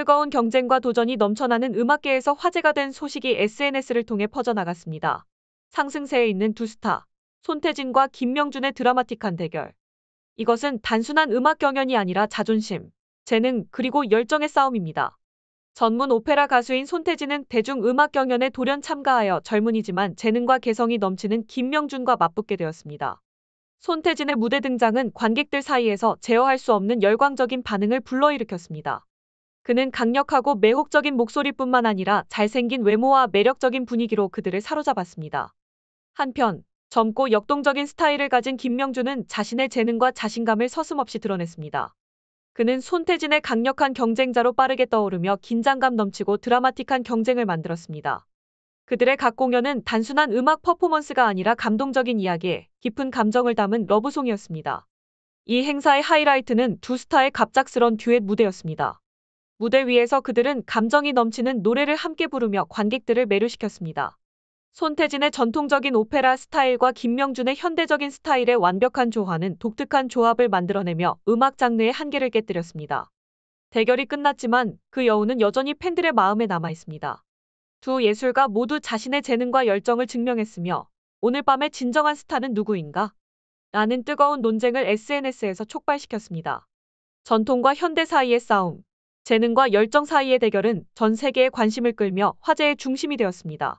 뜨거운 경쟁과 도전이 넘쳐나는 음악계에서 화제가 된 소식이 SNS를 통해 퍼져나갔습니다. 상승세에 있는 두 스타, 손태진과 김명준의 드라마틱한 대결. 이것은 단순한 음악 경연이 아니라 자존심, 재능, 그리고 열정의 싸움입니다. 전문 오페라 가수인 손태진은 대중음악 경연에 돌연 참가하여 젊은이지만 재능과 개성이 넘치는 김명준과 맞붙게 되었습니다. 손태진의 무대 등장은 관객들 사이에서 제어할 수 없는 열광적인 반응을 불러일으켰습니다. 그는 강력하고 매혹적인 목소리뿐만 아니라 잘생긴 외모와 매력적인 분위기로 그들을 사로잡았습니다. 한편 젊고 역동적인 스타일을 가진 김명준은 자신의 재능과 자신감을 서슴없이 드러냈습니다. 그는 손태진의 강력한 경쟁자로 빠르게 떠오르며 긴장감 넘치고 드라마틱한 경쟁을 만들었습니다. 그들의 각 공연은 단순한 음악 퍼포먼스가 아니라 감동적인 이야기에 깊은 감정을 담은 러브송이었습니다. 이 행사의 하이라이트는 두 스타의 갑작스런 듀엣 무대였습니다. 무대 위에서 그들은 감정이 넘치는 노래를 함께 부르며 관객들을 매료시켰습니다. 손태진의 전통적인 오페라 스타일과 김명준의 현대적인 스타일의 완벽한 조화는 독특한 조합을 만들어내며 음악 장르의 한계를 깨뜨렸습니다. 대결이 끝났지만 그 여우는 여전히 팬들의 마음에 남아있습니다. 두 예술가 모두 자신의 재능과 열정을 증명했으며 오늘 밤의 진정한 스타는 누구인가? 라는 뜨거운 논쟁을 SNS에서 촉발시켰습니다. 전통과 현대 사이의 싸움, 재능과 열정 사이의 대결은 전 세계의 관심을 끌며 화제의 중심이 되었습니다.